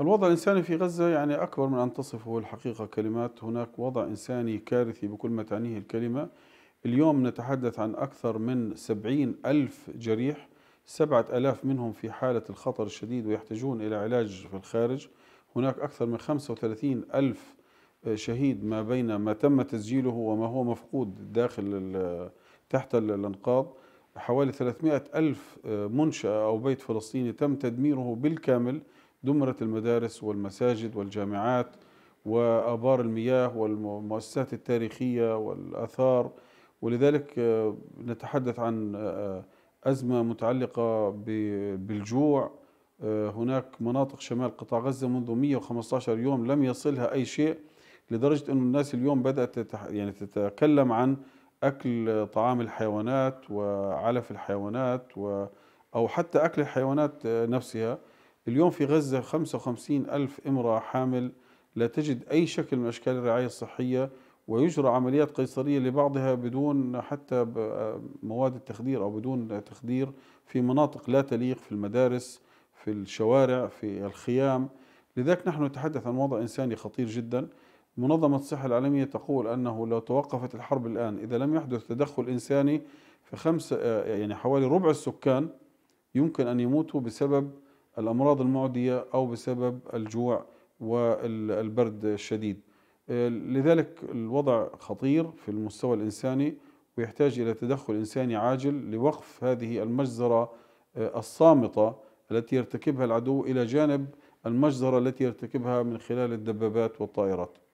الوضع الإنساني في غزة يعني أكبر من أن تصفه الحقيقة كلمات هناك وضع إنساني كارثي بكل ما تعنيه الكلمة اليوم نتحدث عن أكثر من سبعين ألف جريح سبعة ألاف منهم في حالة الخطر الشديد ويحتاجون إلى علاج في الخارج هناك أكثر من 35 ألف شهيد ما بين ما تم تسجيله وما هو مفقود داخل تحت الأنقاض حوالي 300 ألف منشأة أو بيت فلسطيني تم تدميره بالكامل دمرت المدارس والمساجد والجامعات وآبار المياه والمؤسسات التاريخية والآثار ولذلك آه، نتحدث عن آه، آه، أزمة متعلقة بالجوع هناك مناطق شمال قطاع غزة منذ 115 يوم لم يصلها أي شيء لدرجة أن الناس اليوم بدأت يعني تتكلم عن أكل طعام الحيوانات وعلف الحيوانات و أو حتى أكل الحيوانات نفسها اليوم في غزة 55 ألف امرأة حامل لا تجد أي شكل من أشكال الرعاية الصحية ويجرى عمليات قيصرية لبعضها بدون حتى مواد التخدير أو بدون تخدير في مناطق لا تليق في المدارس في الشوارع في الخيام لذلك نحن نتحدث عن وضع إنساني خطير جدا منظمة الصحة العالمية تقول أنه لو توقفت الحرب الآن إذا لم يحدث تدخل إنساني في خمسة يعني حوالي ربع السكان يمكن أن يموتوا بسبب الأمراض المعدية أو بسبب الجوع والبرد الشديد آه، لذلك الوضع خطير في المستوى الإنساني ويحتاج إلى تدخل إنساني عاجل لوقف هذه المجزرة آه، الصامتة التي يرتكبها العدو إلى جانب المجزرة التي يرتكبها من خلال الدبابات والطائرات